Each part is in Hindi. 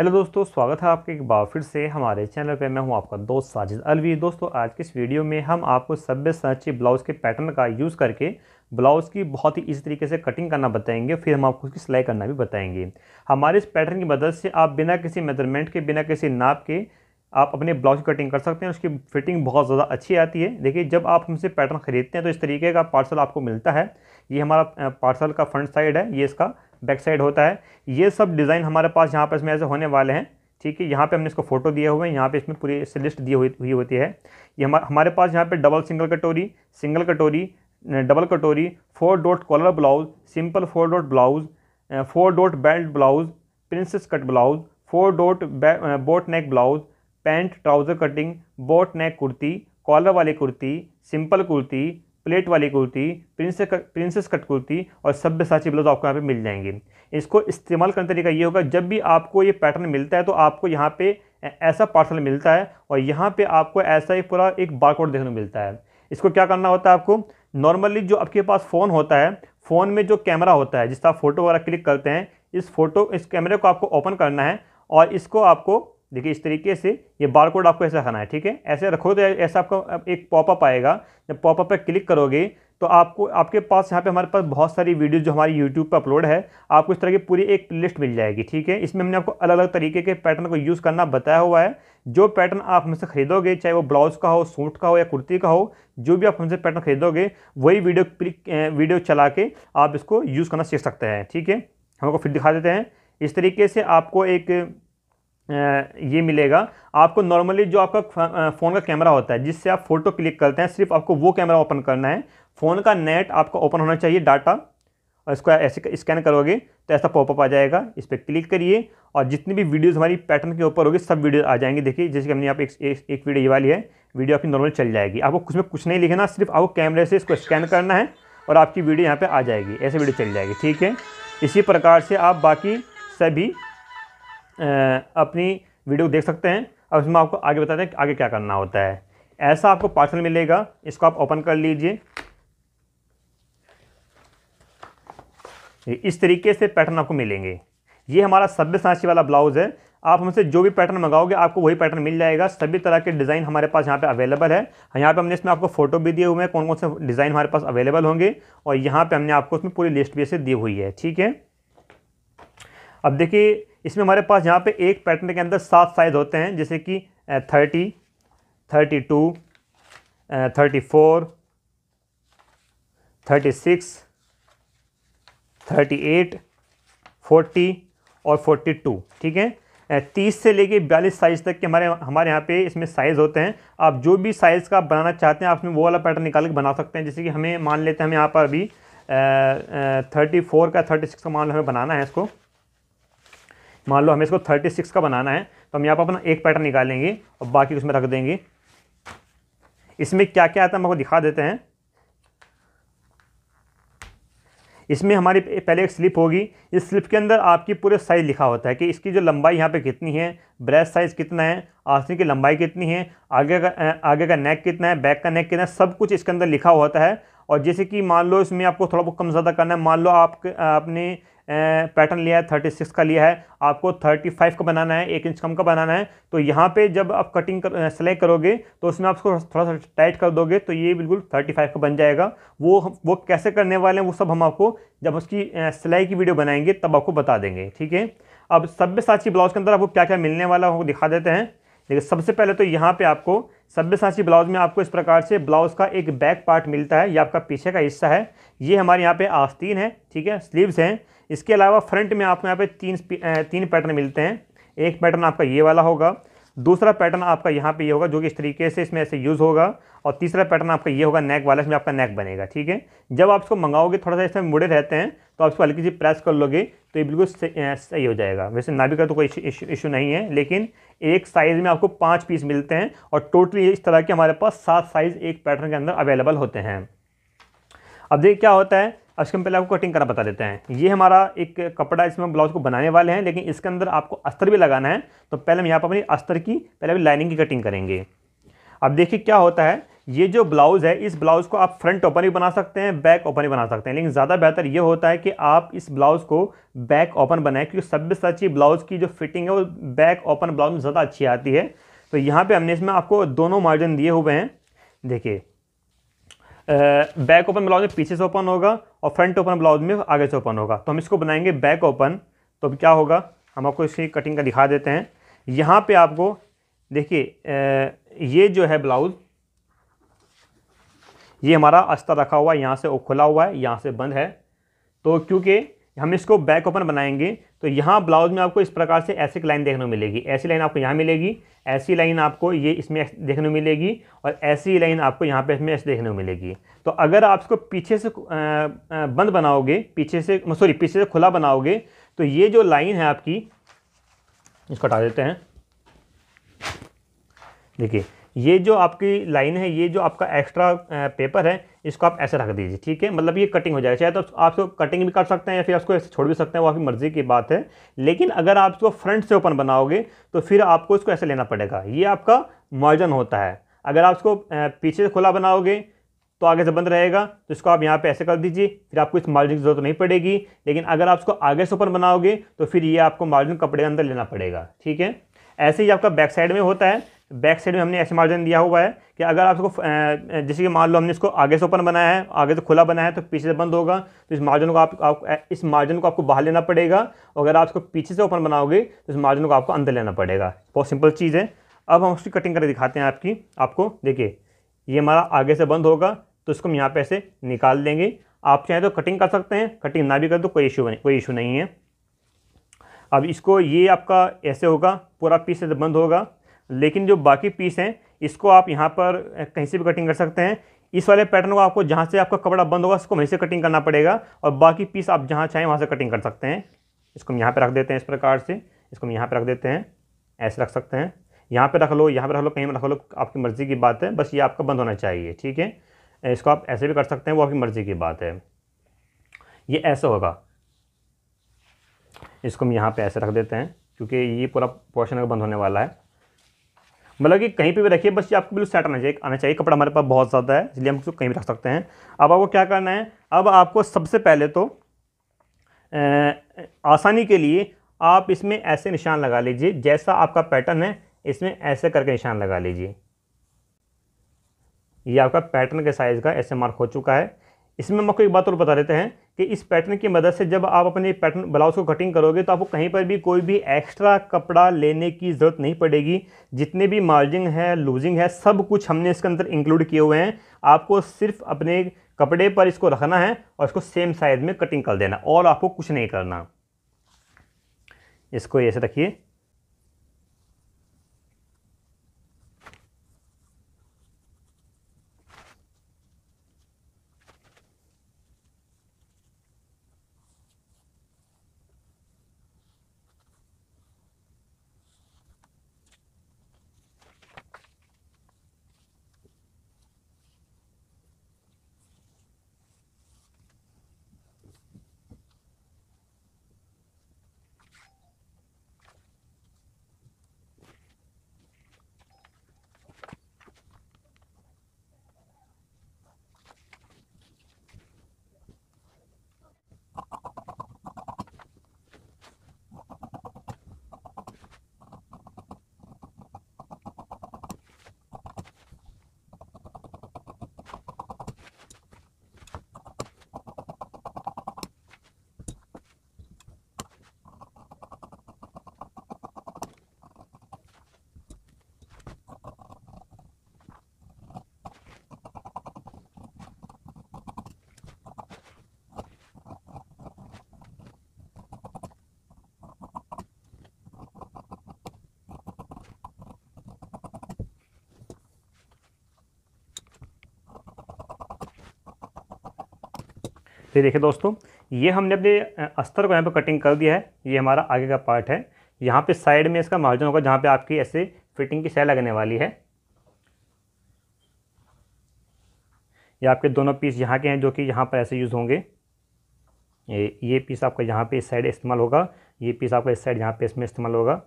हेलो दोस्तों स्वागत है आपके एक बार फिर से हमारे चैनल पे मैं हूं आपका दोस्त साजिद अलवी दोस्तों आज के इस वीडियो में हम आपको सभ्य साची ब्लाउज़ के पैटर्न का यूज़ करके ब्लाउज़ की बहुत ही इसी तरीके से कटिंग करना बताएंगे फिर हम आपको उसकी सिलाई करना भी बताएंगे हमारे इस पैटर्न की मदद से आप बिना किसी मेजरमेंट के बिना किसी नाप के आप अपने ब्लाउज की कटिंग कर सकते हैं उसकी फिटिंग बहुत ज़्यादा अच्छी आती है देखिए जब आप हमसे पैटर्न खरीदते हैं तो इस तरीके का पार्सल आपको मिलता है ये हमारा पार्सल का फ्रंट साइड है ये इसका बैक साइड होता है ये सब डिज़ाइन हमारे पास यहाँ पर इसमें ऐसे होने वाले हैं ठीक है यहाँ पे हमने इसको फोटो दिए हुए हैं यहाँ पे इसमें पूरी लिस्ट दी हुई हुई होती है ये हमारे पास यहाँ पे डबल सिंगल कटोरी सिंगल कटोरी डबल कटोरी four dot collar blouse simple four dot blouse four dot belt blouse princess cut blouse four dot boat neck blouse pant trouser cutting boat neck kurti collar वाली कुर्ती सिंपल कुर्ती प्लेट वाली kurti prince princess cut kurti और सभ्यसाची ब्लाउज आपको यहाँ पे मिल जाएंगे इसको इस्तेमाल करने तरीका ये होगा जब भी आपको ये पैटर्न मिलता है तो आपको यहाँ पे ऐसा पार्सल मिलता है और यहाँ पे आपको ऐसा ही पूरा एक बारकोड देखने को मिलता है इसको क्या करना होता है आपको नॉर्मली जो आपके पास फ़ोन होता है फ़ोन में जो कैमरा होता है जिस आप फोटो वगैरह क्लिक करते हैं इस फोटो इस कैमरे को आपको ओपन करना है और इसको आपको देखिए इस तरीके से ये बार कोड आपको ऐसा रखना है ठीक है ऐसे रखो तो ऐसा आपका एक पॉपअप आएगा जब पॉपअप पर क्लिक करोगे तो आपको आपके पास यहाँ पे हमारे पास बहुत सारी वीडियोज जो हमारी यूट्यूब पर अपलोड है आपको इस तरह की पूरी एक लिस्ट मिल जाएगी ठीक है इसमें हमने आपको अलग अलग तरीके के पैटर्न को यूज़ करना बताया हुआ है जो पैटर्न आप हमसे खरीदोगे चाहे वो ब्लाउज़ का हो सूट का हो या कुर्ती का हो जो भी आप हमसे पैटर्न खरीदोगे वही वीडियो वीडियो चला के आप इसको यूज़ करना सीख सकते हैं ठीक है हमको फिर दिखा देते हैं इस तरीके से आपको एक ये मिलेगा आपको नॉर्मली जो आपका फ़ोन का कैमरा होता है जिससे आप फ़ोटो क्लिक करते हैं सिर्फ आपको वो कैमरा ओपन करना है फ़ोन का नेट आपका ओपन होना चाहिए डाटा और इसको ऐसे स्कैन करोगे तो ऐसा पॉपअप आ जाएगा इस पर क्लिक करिए और जितनी भी वीडियोस हमारी पैटर्न के ऊपर होगी सब वीडियो आ जाएंगे देखिए जैसे कि हमने आप एक, एक, एक वीडियो ये वाली है वीडियो आपकी नॉर्मल चल जाएगी आपको कुछ में कुछ नहीं लिखना सिर्फ आपको कैमरे से इसको स्कैन करना है और आपकी वीडियो यहाँ पर आ जाएगी ऐसे वीडियो चल जाएगी ठीक है इसी प्रकार से आप बाकी सभी अपनी वीडियो देख सकते हैं अब इसमें आपको आगे बताते हैं आगे क्या करना होता है ऐसा आपको पार्सल मिलेगा इसको आप ओपन कर लीजिए इस तरीके से पैटर्न आपको मिलेंगे ये हमारा सभ्य सांची वाला ब्लाउज़ है आप हमसे जो भी पैटर्न मंगाओगे आपको वही पैटर्न मिल जाएगा सभी तरह के डिज़ाइन हमारे पास यहाँ पे अवेलेबल है यहाँ पे हमने इसमें आपको फोटो भी दिए हुए हैं कौन कौन से डिज़ाइन हमारे पास अवेलेबल होंगे और यहाँ पे हमने आपको उसमें पूरी लिस्ट भी ऐसे दी हुई है ठीक है अब देखिए इसमें हमारे पास यहाँ पे एक पैटर्न के अंदर सात साइज होते हैं जैसे कि thirty thirty two thirty four thirty six thirty eight forty और फोर्टी टू ठीक है तीस से लेके बयालीस साइज़ तक के हमारे हमारे यहाँ पे इसमें साइज़ होते हैं आप जो भी साइज़ का बनाना चाहते हैं आप इसमें वो वाला पैटर्न निकाल के बना सकते हैं जैसे कि हमें मान लेते हैं हम यहाँ पर अभी थर्टी फोर का थर्टी सिक्स का मान हमें बनाना है इसको मान लो हमें इसको थर्टी सिक्स का बनाना है तो हम यहाँ पर अपना एक पैटर्न निकालेंगे और बाकी उसमें रख देंगे इसमें क्या क्या आता है हम आपको दिखा देते हैं इसमें हमारी पहले एक स्लिप होगी इस स्लिप के अंदर आपकी पूरे साइज़ लिखा होता है कि इसकी जो लंबाई यहाँ पे कितनी है ब्रेस्ट साइज़ कितना है आसनी की लंबाई कितनी है आगे का आगे का नेक कितना है बैक का नेक कितना है सब कुछ इसके अंदर लिखा होता है और जैसे कि मान लो इसमें आपको थोड़ा बहुत कम ज़्यादा करना है मान लो आप आपने पैटर्न लिया है थर्टी सिक्स का लिया है आपको थर्टी फाइव का बनाना है एक इंच कम का बनाना है तो यहाँ पे जब आप कटिंग कर, सेलेक्ट करोगे तो उसमें आप उसको थोड़ा सा टाइट कर दोगे तो ये बिल्कुल थर्टी फाइव का बन जाएगा वो वो कैसे करने वाले हैं वो सब हम आपको जब उसकी सिलाई की वीडियो बनाएंगे तब आपको बता देंगे ठीक है अब सभ्य साक्षी ब्लाउज के अंदर आपको क्या क्या मिलने वाला हो दिखा देते हैं देखिए सबसे पहले तो यहाँ पर आपको सभ्यसाची ब्लाउज में आपको इस प्रकार से ब्लाउज का एक बैक पार्ट मिलता है ये आपका पीछे का हिस्सा है ये हमारे यहाँ पे आस्तीन है ठीक है स्लीव्स हैं इसके अलावा फ्रंट में आपको यहाँ पे तीन तीन पैटर्न मिलते हैं एक पैटर्न आपका ये वाला होगा दूसरा पैटर्न आपका यहाँ पे ये यह होगा जो कि इस तरीके से इसमें ऐसे यूज़ होगा और तीसरा पैटर्न आपका ये होगा नेक वाला इसमें आपका नेक बनेगा ठीक है जब आप इसको मंगाओगे थोड़ा सा इसमें मुड़े रहते हैं तो आप इसको हल्की सी प्रेस कर लोगे तो ये बिल्कुल सही हो जाएगा वैसे नाभी का तो कोई इशू नहीं है लेकिन एक साइज़ में आपको पाँच पीस मिलते हैं और टोटली इस तरह के हमारे पास सात साइज़ एक पैटर्न के अंदर अवेलेबल होते हैं अब देखिए क्या होता है अब इसके पहले आपको कटिंग करना बता देते हैं ये हमारा एक कपड़ा इसमें ब्लाउज को बनाने वाले हैं लेकिन इसके अंदर आपको अस्तर भी लगाना है तो पहले हम यहाँ पर अपनी अस्तर की पहले अभी लाइनिंग की कटिंग करेंगे अब देखिए क्या होता है ये जो ब्लाउज़ है इस ब्लाउज़ को आप फ्रंट ओपन भी बना सकते हैं बैक ओपन भी बना सकते हैं लेकिन ज़्यादा बेहतर ये होता है कि आप इस ब्लाउज़ को बैक ओपन बनाएं क्योंकि सभ्य सच्ची ब्लाउज़ की जो फिटिंग है वो बैक ओपन ब्लाउज में ज़्यादा अच्छी आती है तो यहाँ पे हमने इसमें आपको दोनों मार्जिन दिए हुए हैं देखिए बैक ओपन ब्लाउज में पीछे से ओपन होगा और फ्रंट ओपन ब्लाउज में आगे से ओपन होगा तो हम इसको बनाएंगे बैक ओपन तो अब क्या होगा हम आपको इसकी कटिंग का दिखा देते हैं यहाँ पे आपको देखिए ये जो है ब्लाउज़ ये हमारा अस्ता रखा हुआ है यहाँ से खुला हुआ है यहाँ से बंद है तो क्योंकि हम इसको बैक ओपन बनाएंगे तो यहाँ ब्लाउज में आपको इस प्रकार से ऐसी लाइन देखने को मिलेगी ऐसी लाइन आपको यहाँ मिलेगी ऐसी लाइन आपको ये इसमें देखने को मिलेगी और ऐसी लाइन आपको यहाँ पे इसमें ऐसे देखने को मिलेगी तो अगर आप इसको पीछे से बंद बनाओगे पीछे से सॉरी पीछे से खुला बनाओगे तो ये जो लाइन है आपकी इसको हटा देते हैं देखिए ये जो आपकी लाइन है ये जो आपका एक्स्ट्रा पेपर है इसको आप ऐसे रख दीजिए ठीक है मतलब ये कटिंग हो जाए चाहे तो आप इसको कटिंग भी कर सकते हैं या फिर आपको ऐसे छोड़ भी सकते हैं वो आपकी मर्ज़ी की बात है लेकिन अगर आप इसको फ्रंट से ओपन बनाओगे तो फिर आपको इसको ऐसे लेना पड़ेगा ये आपका मॉर्जन होता है अगर आप इसको पीछे से खुला बनाओगे तो आगे से बंद रहेगा तो इसको आप यहाँ पे ऐसे कर दीजिए फिर आपको इस मार्जिन की जरूरत नहीं पड़ेगी लेकिन अगर आप इसको आगे से ऊपर बनाओगे तो फिर ये आपको मार्जिन कपड़े के अंदर लेना पड़ेगा ठीक है ऐसे ही आपका बैक साइड में होता है बैक साइड में हमने ऐसे मार्जिन दिया हुआ है कि अगर आप इसको जैसे कि मान लो हमने इसको आगे से ओपन बनाया है आगे से खुला बनाया है तो पीछे से बंद होगा तो इस मार्जिन को आप, आप इस मार्जिन को आपको बाहर लेना पड़ेगा और अगर आप इसको पीछे से ओपन बनाओगे तो इस मार्जिन को आपको अंदर लेना पड़ेगा बहुत सिंपल चीज़ है अब हम उसकी कटिंग करके दिखाते हैं आपकी आपको देखिए ये हमारा आगे से बंद होगा तो इसको हम यहाँ पर ऐसे निकाल देंगे आप चाहें तो कटिंग कर सकते हैं कटिंग ना भी कर तो कोई इशू नहीं कोई इशू नहीं है अब इसको ये आपका ऐसे होगा पूरा पीस से बंद होगा लेकिन जो बाकी पीस हैं इसको आप यहाँ पर कहीं से भी कटिंग कर सकते हैं इस वाले पैटर्न को आपको जहाँ से आपका कपड़ा बंद होगा उसको वहीं से कटिंग करना पड़ेगा और बाकी पीस आप जहाँ चाहें वहाँ से कटिंग कर सकते हैं इसको हम यहाँ पर रख देते हैं इस प्रकार से इसको हम यहाँ पर रख देते हैं ऐसे रख सकते हैं यहाँ पर रख लो यहाँ पर रख लो कहीं रख लो आपकी मर्ज़ी की बात है बस ये आपका बंद होना चाहिए ठीक है इसको आप ऐसे भी कर सकते हैं वो आपकी मर्ज़ी की बात है ये ऐसा होगा इसको हम यहाँ पे ऐसे रख देते हैं क्योंकि ये पूरा पोर्शन बंद होने वाला है मतलब कि कहीं पे भी रखिए बस ये आपको बिल्कुल सेट आना चाहिए आना चाहिए कपड़ा हमारे पास बहुत ज़्यादा है इसलिए हम इसको कहीं भी रख सकते हैं अब आपको क्या करना है अब आपको सबसे पहले तो आसानी के लिए आप इसमें ऐसे निशान लगा लीजिए जैसा आपका पैटर्न है इसमें ऐसे करके निशान लगा लीजिए ये आपका पैटर्न के साइज़ का ऐसे मार्क हो चुका है इसमें हम आपको एक बात और बता देते हैं कि इस पैटर्न की मदद से जब आप अपने पैटर्न ब्लाउज को कटिंग करोगे तो आपको कहीं पर भी कोई भी एक्स्ट्रा कपड़ा लेने की ज़रूरत नहीं पड़ेगी जितने भी मार्जिन है लूजिंग है सब कुछ हमने इसके अंदर इंक्लूड किए हुए हैं आपको सिर्फ अपने कपड़े पर इसको रखना है और इसको सेम साइज़ में कटिंग कर देना और आपको कुछ नहीं करना इसको ऐसे रखिए तो देखिए दोस्तों ये हमने अपने अस्तर को यहाँ पर कटिंग कर दिया है ये हमारा आगे का पार्ट है यहाँ पे साइड में इसका मार्जिन होगा जहाँ पे आपकी ऐसे फिटिंग की सह लगने वाली है ये आपके दोनों पीस यहाँ के हैं जो कि यहाँ पर ऐसे यूज़ होंगे ये ये पीस आपका यहाँ पे इस साइड इस्तेमाल होगा ये पीस आपका इस साइड यहाँ पे इसमें इस्तेमाल होगा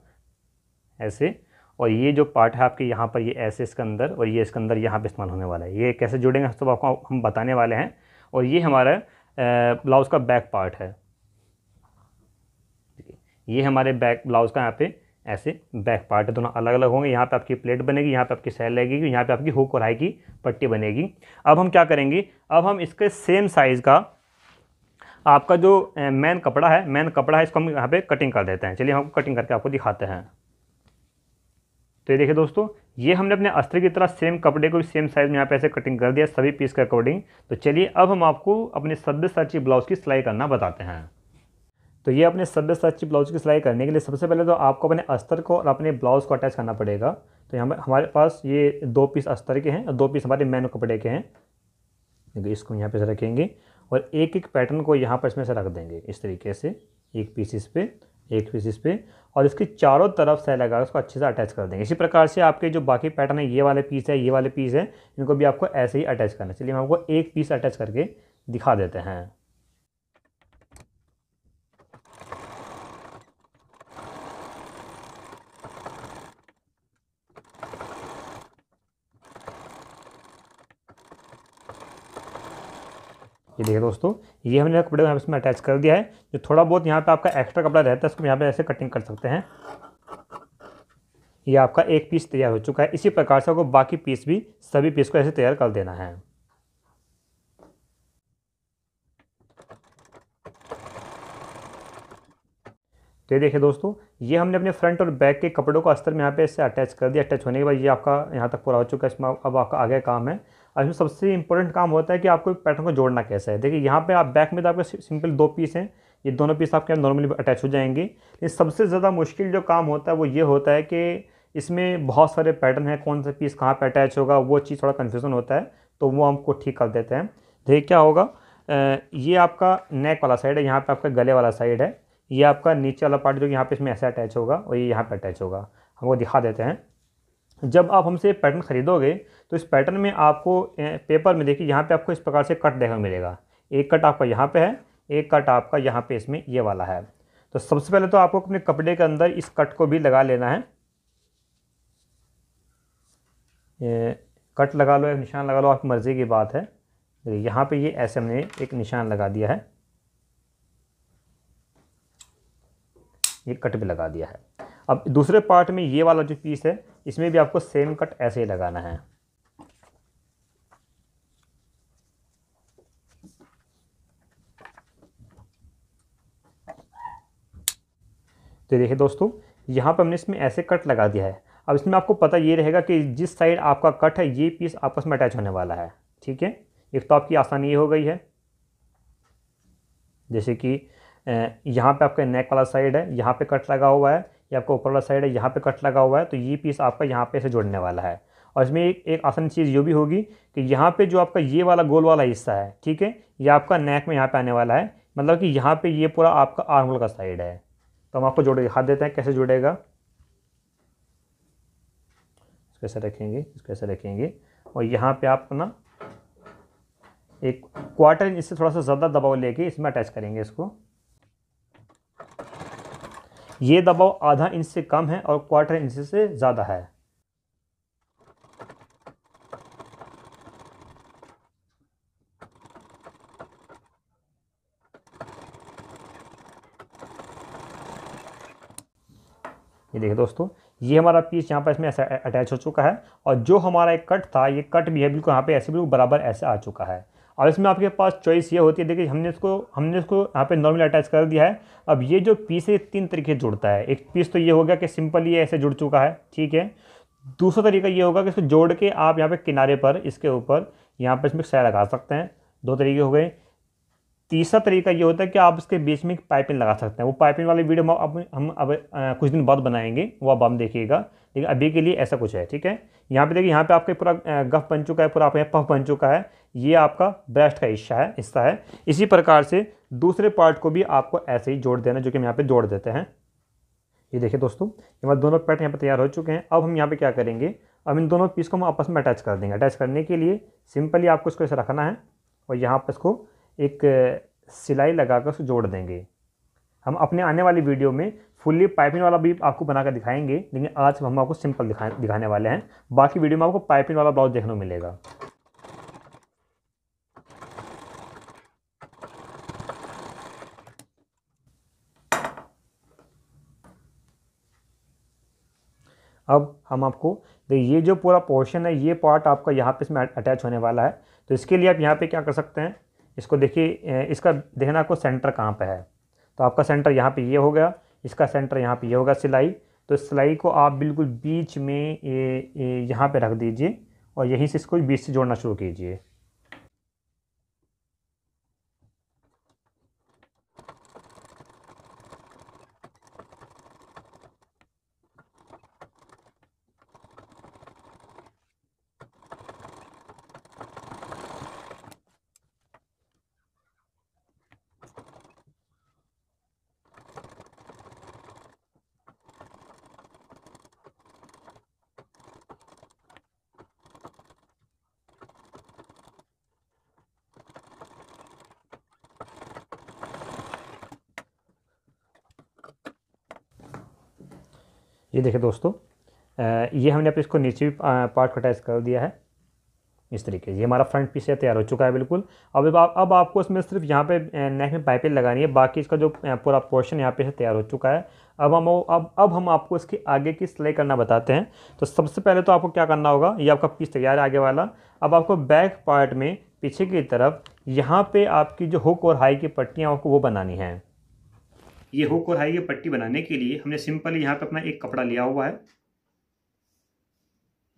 ऐसे और ये जो पार्ट है आपके यहाँ पर ये ऐसे इसके अंदर और ये इसके अंदर यहाँ पर इस्तेमाल होने वाला है ये कैसे जुड़ेंगे तो आपको हम बताने वाले हैं और ये हमारा ब्लाउज का बैक पार्ट है ये हमारे बैक ब्लाउज का यहाँ पे ऐसे बैक पार्ट है दोनों अलग अलग होंगे यहाँ पे आपकी प्लेट बनेगी यहाँ पे आपकी सेल लगेगी यहाँ पे आपकी हुक और हाई की पट्टी बनेगी अब हम क्या करेंगे अब हम इसके सेम साइज़ का आपका जो मेन कपड़ा है मेन कपड़ा है इसको हम यहाँ पे कटिंग कर देते हैं चलिए हम कटिंग करके आपको दिखाते हैं तो ये देखिए दोस्तों ये हमने अपने अस्त्र की तरह सेम कपड़े को भी सेम साइज़ में यहाँ पे ऐसे कटिंग कर दिया सभी पीस के अकॉर्डिंग तो चलिए अब हम आपको अपने साची ब्लाउज़ की सिलाई करना बताते हैं तो ये अपने साची ब्लाउज़ की सिलाई करने के लिए सबसे पहले तो आपको अपने अस्तर को और अपने ब्लाउज़ को अटैच करना पड़ेगा तो यहाँ हमारे पास ये दो पीस अस्तर के हैं और दो पीस हमारे मैन कपड़े के हैं देखिए इसको यहाँ पे से रखेंगे और एक एक पैटर्न को यहाँ पर इसमें से रख देंगे इस तरीके से एक पीस इस पर एक पीस इस पर और इसके चारों तरफ सेल लगा उसको अच्छे से अटैच कर देंगे इसी प्रकार से आपके जो बाकी पैटर्न है ये वाले पीस है ये वाले पीस है इनको भी आपको ऐसे ही अटैच करना चलिए हम आपको एक पीस अटैच करके दिखा देते हैं ये देखिए दोस्तों ये हमने कपड़े को यहाँ इसमें अटैच कर दिया है जो थोड़ा बहुत यहाँ पे आपका एक्स्ट्रा कपड़ा रहता है उसको यहाँ पे ऐसे कटिंग कर सकते हैं ये आपका एक पीस तैयार हो चुका है इसी प्रकार से आपको बाकी पीस भी सभी पीस को ऐसे तैयार कर देना है तो ये देखिए दोस्तों ये हमने अपने फ्रंट और बैक के कपड़ों को अस्तर में यहाँ पे ऐसे अटैच कर दिया अटैच होने के बाद ये आपका यहाँ तक पूरा हो चुका है इसमें अब आपका आगे काम है और इसमें सबसे इंपॉर्टेंट काम होता है कि आपको पैटर्न को जोड़ना कैसा है देखिए यहाँ पे आप बैक में तो आपके सिंपल दो पीस हैं ये दोनों पीस आपके नॉर्मली अटैच हो जाएंगे लेकिन सबसे ज़्यादा मुश्किल जो काम होता है वो ये होता है कि इसमें बहुत सारे पैटर्न हैं कौन सा पीस कहाँ पर अटैच होगा वो चीज़ थोड़ा कन्फ्यूज़न होता है तो वो हमको ठीक कर देते हैं देखिए क्या होगा ये आपका नेक वाला साइड है यहाँ पर आपका गले वाला साइड है ये आपका नीचे वाला पार्ट जो यहाँ पे इसमें ऐसे अटैच होगा और ये यहाँ पर अटैच होगा हमको दिखा देते हैं जब आप हमसे पैटर्न ख़रीदोगे तो इस पैटर्न में आपको पेपर में देखिए यहाँ पे आपको इस प्रकार से कट देखने को मिलेगा एक कट आपका यहाँ पे है एक कट आपका यहाँ पे इसमें ये वाला है तो सबसे पहले तो आपको अपने कपड़े के अंदर इस कट को भी लगा लेना है ये कट लगा लो एक निशान लगा लो आपकी मर्ज़ी की बात है यहाँ पर ये ऐसे हमने एक निशान लगा दिया है ये कट भी लगा दिया है अब दूसरे पार्ट में ये वाला जो पीस है इसमें भी आपको सेम कट ऐसे ही लगाना है तो देखिए दोस्तों यहाँ पर हमने इसमें ऐसे कट लगा दिया है अब इसमें आपको पता ये रहेगा कि जिस साइड आपका कट है ये पीस आपस में अटैच होने वाला है ठीक है एक तो आपकी आसानी हो गई है जैसे कि यहाँ पे आपका नेक वाला साइड है यहाँ पे कट लगा हुआ है ये आपका ऊपर वाला साइड है यहाँ पे कट लगा हुआ है तो ये पीस आपका यहाँ पे से जुड़ने वाला है और इसमें एक एक आसान चीज़ ये भी होगी कि यहाँ पे जो आपका ये वाला गोल वाला हिस्सा है ठीक है ये आपका नेक में यहाँ पे आने वाला है मतलब कि यहाँ पे ये पूरा आपका आर्मल का साइड है तो हम आपको जोड़ हाथ देते हैं कैसे जुड़ेगा कैसे रखेंगे कैसे रखेंगे और यहाँ पर आप ना एक क्वार्टर इंच से थोड़ा सा ज़्यादा दबाव लेके इसमें अटैच करेंगे इसको ये दबाव आधा इंच से कम है और क्वार्टर इंच से ज़्यादा है ये देखिए दोस्तों ये हमारा पीस यहाँ पर इसमें ऐसा अटैच हो चुका है और जो हमारा एक कट था ये कट भी है बिल्कुल यहाँ पे ऐसे बिल्कुल बराबर ऐसे आ चुका है और इसमें आपके पास चॉइस ये होती है देखिए हमने इसको हमने इसको यहाँ पे नॉर्मल अटैच कर दिया है अब ये जो पीस है तीन तरीके से जुड़ता है एक पीस तो ये हो गया कि सिंपल ये ऐसे जुड़ चुका है ठीक है दूसरा तरीका ये होगा कि इसको जोड़ के आप यहाँ पे किनारे पर इसके ऊपर यहाँ पर इसमें सैर लगा सकते हैं दो तरीके हो गए तीसरा तरीका ये होता है कि आप उसके बीच में एक पाइपिंग लगा सकते हैं वो पाइपिंग वाली वीडियो हम अब हम अब कुछ दिन बाद बनाएंगे वो आप हम देखिएगा लेकिन अभी के लिए ऐसा कुछ है ठीक है यहाँ पे देखिए यहाँ पे आपका पूरा गफ बन चुका है पूरा आपका पफ बन चुका है ये आपका ब्रेस्ट का हिस्सा है हिस्सा है इसी प्रकार से दूसरे पार्ट को भी आपको ऐसे ही जोड़ देना जो कि हम यहाँ पर जोड़ देते हैं ये देखिए दोस्तों हमारे दोनों पैट यहाँ पर तैयार हो चुके हैं अब हम यहाँ पर क्या करेंगे अब इन दोनों पीस को हम आपस में अटैच कर देंगे अटैच करने के लिए सिंपली आपको इसको ऐसे रखना है और यहाँ पर इसको एक सिलाई लगाकर उसको जोड़ देंगे हम अपने आने वाली वीडियो में फुल्ली पाइपिंग वाला भी आपको बनाकर दिखाएंगे लेकिन आज हम आपको सिंपल दिखा दिखाने वाले हैं बाकी वीडियो में आपको पाइपिंग वाला ब्लाउज देखने को मिलेगा अब हम आपको तो ये जो पूरा पोर्शन है ये पार्ट आपका यहाँ पे इसमें अटैच होने वाला है तो इसके लिए आप यहाँ पे क्या कर सकते हैं इसको देखिए इसका देखना आपको सेंटर कहाँ पर है तो आपका सेंटर यहाँ पर ये हो गया इसका सेंटर यहाँ पर ये होगा सिलाई तो सिलाई को आप बिल्कुल बीच में यहाँ पर रख दीजिए और यहीं से इसको बीच से जोड़ना शुरू कीजिए देखिए दोस्तों ये हमने अपने इसको नीचे भी पार्ट कटाइज कर दिया है इस तरीके से हमारा फ्रंट पीस है तैयार हो चुका है बिल्कुल अब आप अब आपको इसमें सिर्फ यहाँ पे नेक में पाइपिंग लगानी है बाकी इसका जो पूरा पोर्शन यहाँ पे है तैयार हो चुका है अब हम अब अब हम आपको इसकी आगे की सिलाई करना बताते हैं तो सबसे पहले तो आपको क्या करना होगा ये आपका पीस तैयार है आगे वाला अब आपको बैक पार्ट में पीछे की तरफ यहाँ पर आपकी जो हुक और हाई की पट्टियाँ आपको वो बनानी है ये हुक और हाई की पट्टी बनाने के लिए हमने सिंपल यहाँ पे अपना एक कपड़ा लिया हुआ है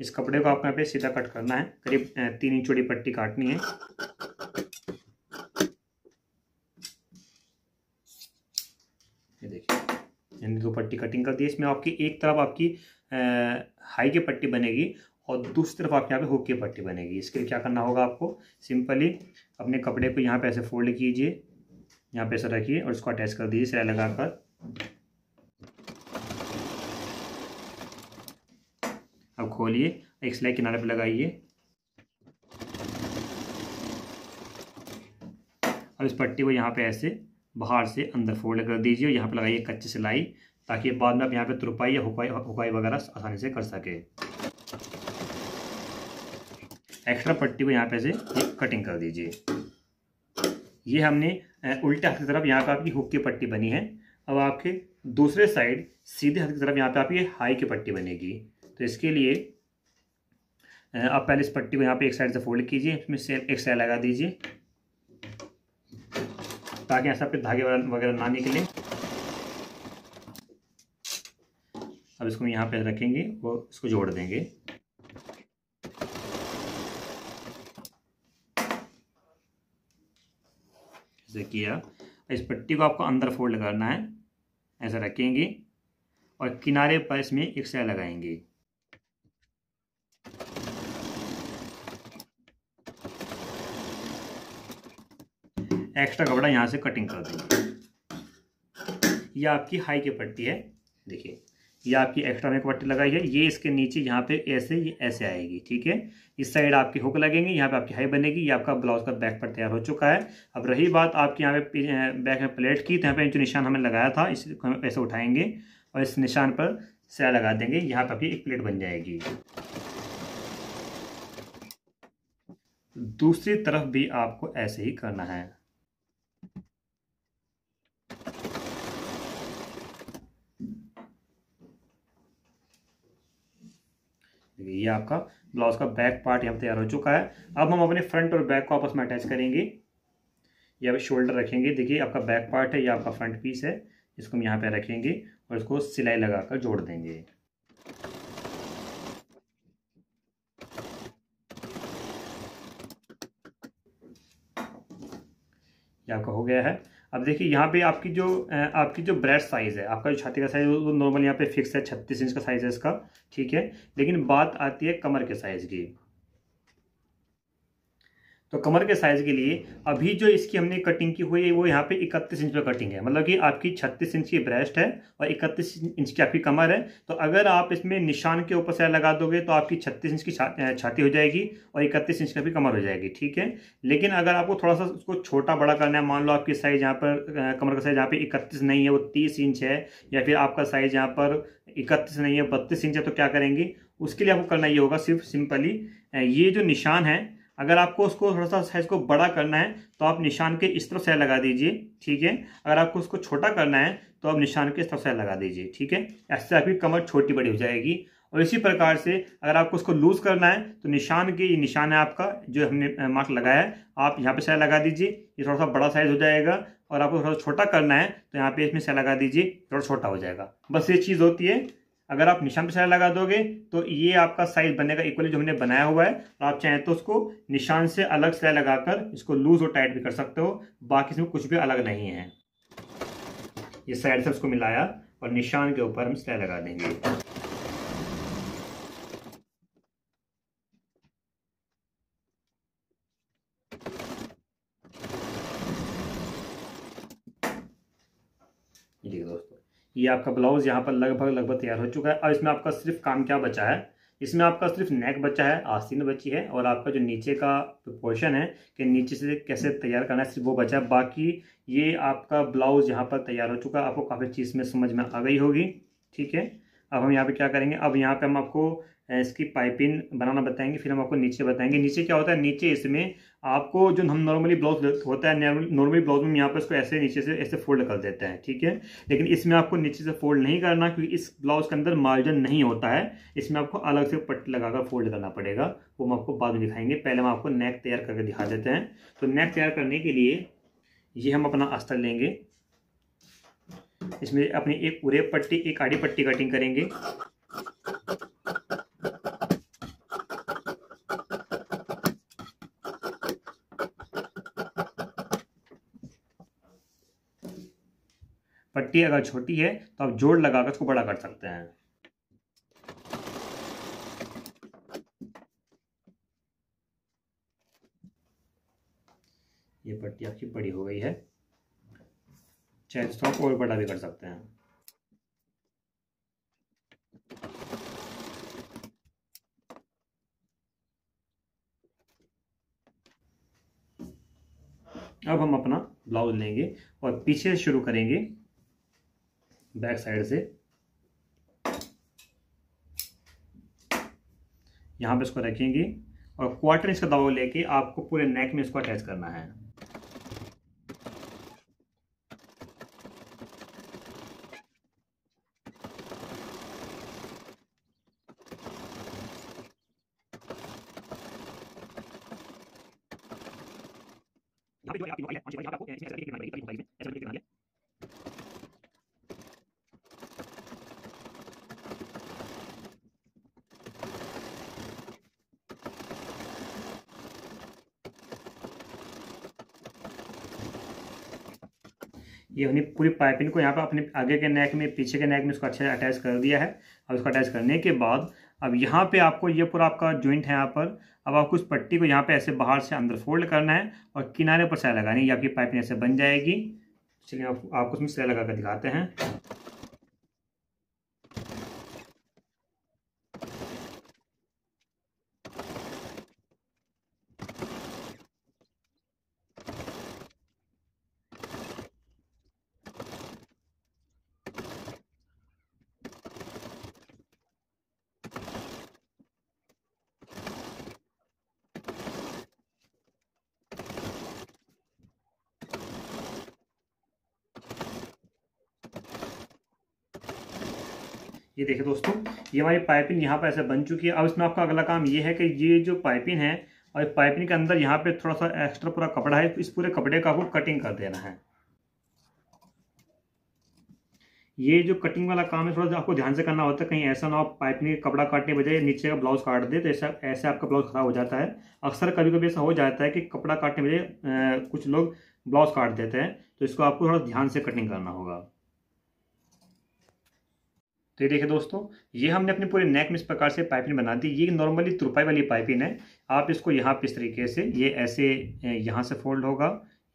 इस कपड़े को आपको यहाँ पे सीधा कट करना है करीब तीन इंच चौड़ी पट्टी काटनी है ये देखिए दो पट्टी कटिंग कर दी इसमें आपकी एक तरफ आपकी हाई की पट्टी बनेगी और दूसरी तरफ आपके यहाँ पे हुक की पट्टी बनेगी इसके लिए क्या करना होगा आपको सिंपली अपने कपड़े को यहाँ पे ऐसे फोल्ड कीजिए यहाँ पे ऐसा रखिए और इसको अटैच कर दीजिए सिलाई लगाकर अब खोलिए एक सिलाई किनारे पे लगाइए अब इस पट्टी को यहाँ पे ऐसे बाहर से अंदर फोल्ड कर दीजिए और यहाँ पे लगाइए कच्ची सिलाई ताकि बाद में आप यहाँ पे तुरपाई या हुपाई हुकाई वगैरह आसानी से कर सके एक्स्ट्रा पट्टी को यहाँ पे से कटिंग कर दीजिए ये हमने उल्टे हाथ की तरफ यहाँ पे आपकी हुक की पट्टी बनी है अब आपके दूसरे साइड सीधे हाथ की तरफ यहाँ पे आपकी हाई की पट्टी बनेगी तो इसके लिए आप पहले इस पट्टी को यहाँ पे एक साइड से फोल्ड कीजिए इसमें से एक साइड लगा दीजिए ताकि ऐसा पे धागे वगैरह ना निकले अब इसको यहाँ पे रखेंगे और इसको जोड़ देंगे जैसे किया इस पट्टी को आपको अंदर फोल्ड करना है ऐसा रखेंगे और किनारे पर इसमें एक सिलाई लगाएंगे एक्स्ट्रा कपड़ा यहाँ से कटिंग कर देंगे यह आपकी हाई की पट्टी है देखिए ये आपकी एक्स्ट्रा में पट्टी लगाई है ये इसके नीचे यहाँ पे ऐसे ये ऐसे आएगी ठीक है इस साइड आपकी हुक लगेंगे यहाँ पे आपकी हाई बनेगी ये आपका ब्लाउज का बैक पर तैयार हो चुका है अब रही बात आपके यहाँ पे बैक में प्लेट की तो यहाँ पे जो निशान हमें लगाया था इस हम ऐसे उठाएंगे और इस निशान पर सिला लगा देंगे यहाँ पर आपकी एक प्लेट बन जाएगी दूसरी तरफ भी आपको ऐसे ही करना है देखिए ये आपका ब्लाउज का बैक पार्ट यहाँ तैयार हो चुका है अब हम अपने फ्रंट और बैक को आपस में अटैच करेंगे ये शोल्डर रखेंगे देखिए आपका बैक पार्ट है या आपका फ्रंट पीस है इसको हम यहाँ पे रखेंगे और इसको सिलाई लगाकर जोड़ देंगे ये आपका हो गया है अब देखिए यहाँ पे आपकी जो आपकी जो ब्रेस्ट साइज़ है आपका जो छाती का साइज़ वो नॉर्मल यहाँ पे फिक्स है छत्तीस इंच का साइज़ है इसका ठीक है लेकिन बात आती है कमर के साइज़ की तो कमर के साइज़ के लिए अभी जो इसकी हमने कटिंग की हुई है वो यहाँ पे इकतीस इंच पर कटिंग है मतलब कि आपकी छत्तीस इंच की ब्रेस्ट है और इकतीस इंच की आपकी कमर है तो अगर आप इसमें निशान के ऊपर से लगा दोगे तो आपकी छत्तीस इंच की छाती हो जाएगी और इकतीस इंच की भी कमर हो जाएगी ठीक है लेकिन अगर आपको थोड़ा सा उसको छोटा बड़ा करना है मान लो आपकी साइज़ यहाँ पर कमर का साइज़ यहाँ पर इकतीस नहीं है वो तीस इंच है या फिर आपका साइज़ यहाँ पर इकतीस नहीं है बत्तीस इंच है तो क्या करेंगे उसके लिए आपको करना ये होगा सिर्फ सिंपली ये जो निशान है अगर आपको उसको थोड़ा सा साइज को बड़ा करना है तो आप निशान के इस तरफ से लगा दीजिए ठीक है अगर आपको उसको छोटा करना है तो आप निशान के इस तरफ से लगा दीजिए ठीक है ऐसे आपकी कमर छोटी बड़ी हो जाएगी और इसी प्रकार से अगर आपको उसको लूज करना है तो निशान के ये निशान है आपका जो हमने मार्क लगाया है आप यहाँ पे सह लगा दीजिए ये थोड़ा सा बड़ा साइज हो जाएगा और आपको थोड़ा छोटा करना है तो यहाँ पे इसमें सह लगा दीजिए थोड़ा छोटा हो जाएगा बस ये चीज़ होती है अगर आप निशान पर सिलाई लगा दोगे तो ये आपका साइज बनेगा इक्वली जो हमने बनाया हुआ है और आप चाहें तो उसको निशान से अलग सिलाई लगाकर इसको लूज और टाइट भी कर सकते हो बाकी इसमें कुछ भी अलग नहीं है ये साइड से उसको मिलाया और निशान के ऊपर हम सिलाई लगा देंगे दोस्तों ये आपका ब्लाउज यहाँ पर लगभग लगभग तैयार हो चुका है और इसमें आपका सिर्फ काम क्या बचा है इसमें आपका सिर्फ नेक बचा है आस्तीन बची है और आपका जो नीचे का पोर्शन है कि नीचे से कैसे तैयार करना है सिर्फ वो बचा है बाकी ये आपका ब्लाउज यहाँ पर तैयार हो चुका है आपको काफ़ी चीज़ में समझ में आ गई होगी ठीक है अब हम यहाँ पे क्या करेंगे अब यहाँ पे हम आपको इसकी पाइपिंग बनाना बताएंगे फिर हम आपको नीचे बताएंगे नीचे क्या होता है नीचे इसमें आपको जो हम नॉर्मली ब्लाउज होता है नॉर्मली ब्लाउज में यहाँ पर इसको ऐसे नीचे से ऐसे फोल्ड कर देते हैं ठीक है लेकिन इसमें आपको नीचे से फोल्ड नहीं करना क्योंकि इस ब्लाउज के अंदर मार्जिन नहीं होता है इसमें आपको अलग से पट लगाकर फोल्ड करना पड़ेगा वो हम आपको बाद में दिखाएंगे पहले हम आपको नेक तैयार करके दिखा देते हैं तो नेक तैयार करने के लिए ये हम अपना अस्तर लेंगे इसमें अपनी एक उरे पट्टी एक आड़ी पट्टी कटिंग करेंगे पट्टी अगर छोटी है तो आप जोड़ लगाकर उसको बड़ा कर सकते हैं ये पट्टी आपकी बड़ी हो गई है चाहे आप तो और बड़ा भी कर सकते हैं अब हम अपना ब्लाउज लेंगे और पीछे शुरू करेंगे बैक साइड से यहाँ पे इसको रखेंगे और क्वार्टर इंच का दबाव लेके आपको पूरे नेक में इसको अटैच करना है है है है ये अपनी पूरी पाइपिंग को यहाँ पर अपने आगे के नेक में पीछे के नेक में उसको अच्छे से अटैच कर दिया है अब उसको अटैच करने के बाद अब यहाँ पे आपको ये पूरा आपका जॉइंट है यहाँ पर अब आपको उस पट्टी को यहाँ पे ऐसे बाहर से अंदर फोल्ड करना है और किनारे पर सिलाई लगानी है ये आपकी पाइपिंग ऐसे बन जाएगी चलिए आप, आपको उसमें सिलाई लगा कर दिखाते हैं ये देखिए दोस्तों ये हमारी पाइपिंग यहाँ पर ऐसे बन चुकी है अब इसमें आपका अगला काम ये है कि ये जो पाइपिंग है और पाइपिंग के अंदर यहाँ पे थोड़ा सा एक्स्ट्रा पूरा कपड़ा है तो इस पूरे कपड़े का आपको कटिंग कर देना है ये जो कटिंग वाला काम है थोड़ा सा आपको ध्यान से करना होता है कहीं ऐसा ना हो पाइपिंग कपड़ा काटने बजाय नीचे का ब्लाउज काट दे तो ऐसा ऐसे आपका ब्लाउज खराब हो जाता है अक्सर कभी कभी ऐसा हो जाता है कि कपड़ा काटने बजाय कुछ लोग ब्लाउज काट देते हैं तो इसको आपको थोड़ा ध्यान से कटिंग करना होगा तो ये देखिए दोस्तों ये हमने अपने पूरे नेक में इस प्रकार से पाइपिन बना दी ये नॉर्मली तुरपाई वाली पाइपिन है आप इसको यहाँ पे इस तरीके से ये ऐसे यहाँ से फोल्ड होगा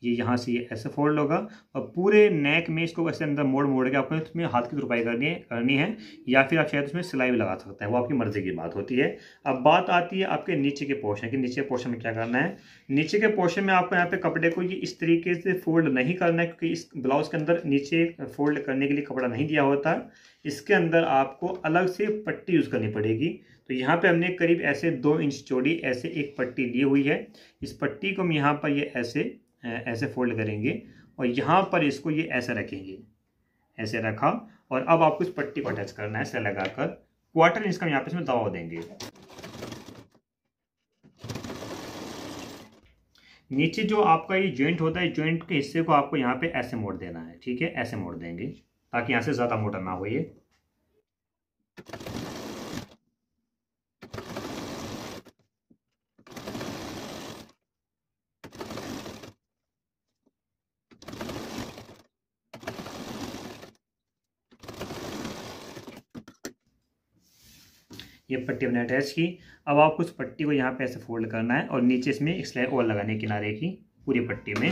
ये यहाँ से ये ऐसे फोल्ड होगा और पूरे नेक में इसको ऐसे अंदर मोड़ मोड़ के आपने उसमें हाथ की तुरपाई करनी है करनी है या फिर आप शायद उसमें सिलाई भी लगा सकते हैं वो आपकी मर्ज़ी की बात होती है अब बात आती है आपके नीचे के पोर्शन की नीचे पोर्शन में क्या करना है नीचे के पोर्शन में आपको यहाँ पे कपड़े को ये इस तरीके से फोल्ड नहीं करना है क्योंकि इस ब्लाउज के अंदर नीचे फोल्ड करने के लिए कपड़ा नहीं दिया होता इसके अंदर आपको अलग से पट्टी यूज़ करनी पड़ेगी तो यहाँ पे हमने करीब ऐसे दो इंच चौड़ी ऐसे एक पट्टी ली हुई है इस पट्टी को हम यहाँ पर ये ऐसे ऐसे फोल्ड करेंगे और यहाँ पर इसको ये ऐसे रखेंगे ऐसे रखा और अब आपको इस पट्टी को अटैच करना है ऐसे लगाकर क्वार्टर इंच का यहाँ पे इसमें दबाव देंगे नीचे जो आपका ये ज्वाइंट होता है ज्वाइंट के हिस्से को आपको यहाँ पे ऐसे मोड़ देना है ठीक है ऐसे मोड़ देंगे ताकि यहाँ से ज़्यादा मोटा ना हो ये ये पट्टी हमने अटैच की अब आपको उस पट्टी को यहाँ पे ऐसे फोल्ड करना है और नीचे इसमें एक स्लैब और लगाने किनारे की पूरी पट्टी में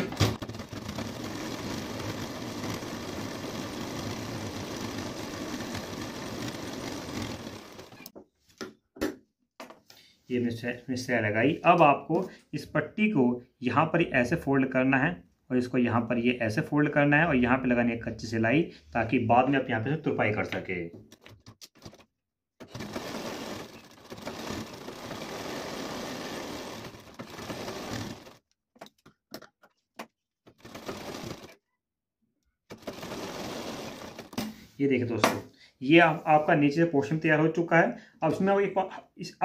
ये हमने लगाई अब आपको इस पट्टी को यहाँ पर ऐसे फोल्ड करना है और इसको यहाँ पर ये ऐसे फोल्ड करना है और यहाँ पे लगानी है कच्ची सिलाई ताकि बाद में आप यहाँ पे तुरपाई कर सके ये देखिए दोस्तों ये आप, आपका नीचे से पोर्शन तैयार हो चुका है अब इसमें एक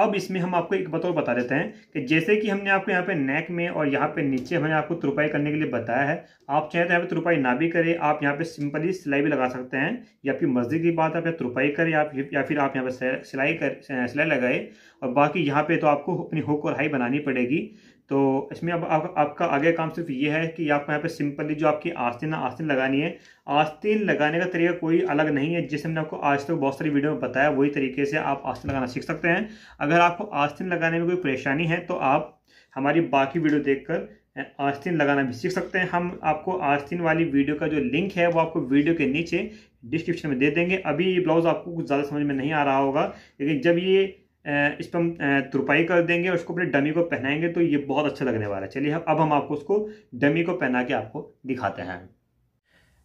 अब इसमें हम आपको एक बतौर बता देते हैं कि जैसे कि हमने आपको यहाँ पे नेक में और यहाँ पे नीचे हमने आपको तुरपाई करने के लिए बताया है आप चाहे तो यहाँ पे तुरपाई ना भी करें आप यहाँ पे सिंपली सिलाई भी लगा सकते हैं या फिर मर्जी की बात आप यहाँ तुरपाई करें या फिर या फिर आप यहाँ पे सिलाई कर सिलाई लगाए और बाकी यहाँ पे तो आपको अपनी हुक और हाई बनानी पड़ेगी तो इसमें अब आप, आपका आगे काम सिर्फ ये है कि आपको यहाँ पे सिंपली जो आपकी आस्तीन आस्तीन लगानी है आस्तीन लगाने का तरीका कोई अलग नहीं है जिसे हमने आपको आज तक बहुत सारी वीडियो में बताया वही तरीके से आप आस्तीन लगाना सीख सकते हैं अगर आपको आस्तीन लगाने में कोई परेशानी है तो आप हमारी बाकी वीडियो कर आस्तीन लगाना भी सीख सकते हैं हम आपको आस्तीन वाली वीडियो का जो लिंक है वो आपको वीडियो के नीचे डिस्क्रिप्शन में दे देंगे अभी ये ब्लाउज़ आपको कुछ ज़्यादा समझ में नहीं आ रहा होगा लेकिन जब ये इस पर हम तुरपाई कर देंगे और उसको अपने डमी को पहनाएंगे तो ये बहुत अच्छा लगने वाला है चलिए अब हम आपको उसको डमी को पहना के आपको दिखाते हैं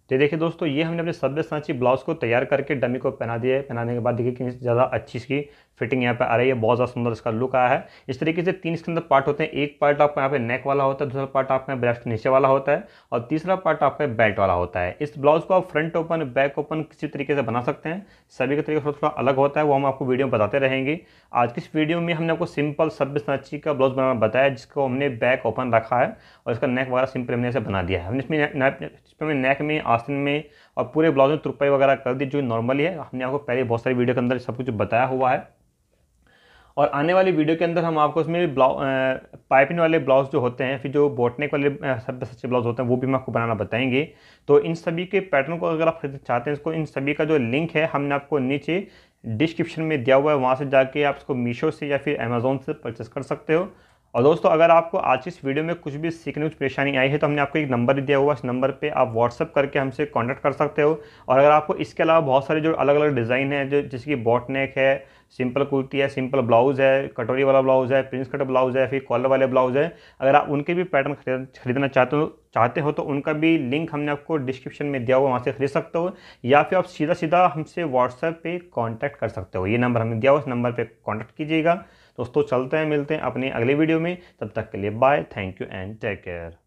तो देखिए दोस्तों ये हमने अपने सभ्य सांची ब्लाउज़ को तैयार करके डमी को पहना दिया है पहनाने के बाद देखिए कितनी ज़्यादा अच्छी इसकी फिटिंग यहाँ पे आ रही है बहुत ज़्यादा सुंदर इसका लुक आया है इस तरीके से तीन इसके अंदर पार्ट होते हैं एक पार्ट आपका यहाँ पे नेक वाला होता है दूसरा पार्ट आपका ब्रेस्ट नीचे वाला होता है और तीसरा पार्ट आपका बेल्ट वाला होता है इस ब्लाउज को आप फ्रंट ओपन बैक ओपन किसी तरीके से बना सकते हैं सभी का तरीका थोड़ा थोड़ा अलग होता है वो हम आपको वीडियो में बताते रहेंगे आज की इस वीडियो में हमने आपको सिंपल सर्विस नाची का ब्लाउज बनाना बताया जिसको हमने बैक ओपन रखा है और इसका नेक वगैरह सिंपल हमने ऐसे बना दिया है हमने इसमें नेक में आसन में और पूरे ब्लाउज में तुरपाई वगैरह कर दी जो नॉर्मली है हमने आपको पहले बहुत सारी वीडियो के अंदर सब कुछ बताया हुआ है और आने वाली वीडियो के अंदर हम आपको इसमें ब्लाउ पाइपिंग वाले ब्लाउज जो होते हैं फिर जो बोटनेक वाले सब सच्चे ब्लाउज होते हैं वो भी हम आपको बनाना बताएंगे तो इन सभी के पैटर्न को अगर आप खरीदना चाहते हैं इसको इन सभी का जो लिंक है हमने आपको नीचे डिस्क्रिप्शन में दिया हुआ है वहाँ से जाके आप इसको मीशो से या फिर अमेज़ोन से परचेस कर सकते हो और दोस्तों अगर आपको आज इस वीडियो में कुछ भी सीखने में परेशानी आई है तो हमने आपको एक नंबर दिया हुआ इस नंबर पे आप व्हाट्सअप करके हमसे कांटेक्ट कर सकते हो और अगर आपको इसके अलावा बहुत सारे जो अलग अलग डिज़ाइन हैं जो जैसे कि बॉटनेक है सिंपल कुर्ती है सिंपल ब्लाउज़ है कटोरी वाला ब्लाउज़ है प्रिंस कट ब्लाउज़ है फिर कॉलर वाले ब्लाउज़ है अगर आप उनके भी पैटर्न खरीदना चाहते हो चाहते हो तो उनका भी लिंक हमने आपको डिस्क्रिप्शन में दिया हुआ वहाँ से खरीद सकते हो या फिर आप सीधा सीधा हमसे व्हाट्सएप पर कॉन्टैक्ट कर सकते हो ये नंबर हमने दिया हुआ इस नंबर पर कॉन्टैक्ट कीजिएगा दोस्तों चलते हैं मिलते हैं अपने अगले वीडियो में तब तक के लिए bye thank you and take care